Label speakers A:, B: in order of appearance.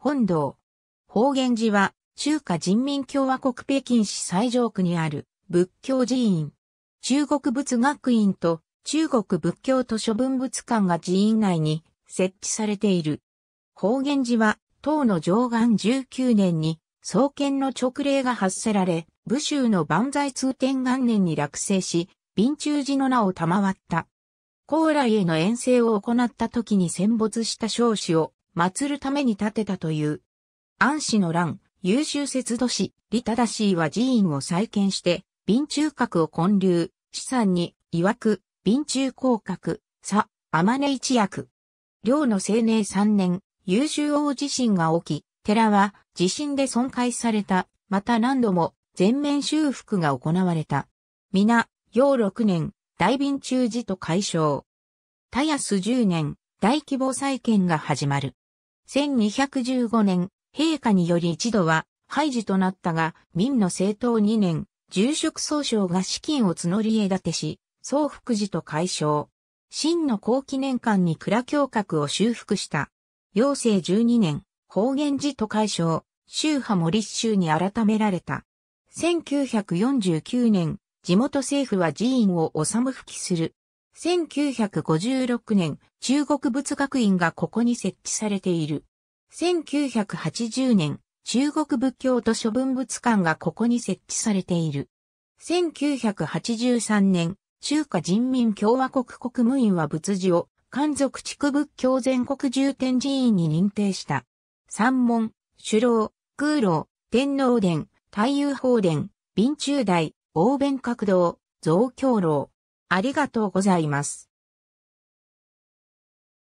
A: 本堂。法源寺は、中華人民共和国北京市最上区にある仏教寺院。中国仏学院と中国仏教図書文物館が寺院内に設置されている。法源寺は、唐の上岸19年に創建の勅令が発せられ、武州の万歳通天元年に落成し、貧中寺の名を賜った。高麗への遠征を行った時に戦没した少子を祀るために建てたという。安氏の乱、優秀節度師、李正しいは寺院を再建して、貧中閣を建立、資産に、曰く、貧中広閣、さ、天音一役。領の青年三年、優秀王地震が起き、寺は地震で損壊された、また何度も全面修復が行われた。皆、幼六年、大便中寺と解消。たやす年、大規模再建が始まる。1215年、陛下により一度は廃寺となったが、民の政党2年、住職総省が資金を募り得立てし、総福寺と解消。真の後期年間に蔵教閣を修復した。陽正12年、方言寺と解消、宗派も立州に改められた。1949年、地元政府は寺院を治む復帰する。1956年、中国仏学院がここに設置されている。1980年、中国仏教と諸文物館がここに設置されている。1983年、中華人民共和国国務院は仏事を、漢族地区仏教全国重点寺院に認定した。三門、首老、空老、天皇殿、太遊法殿、臨中大、欧弁閣堂、増教楼、ありが
B: とうございます。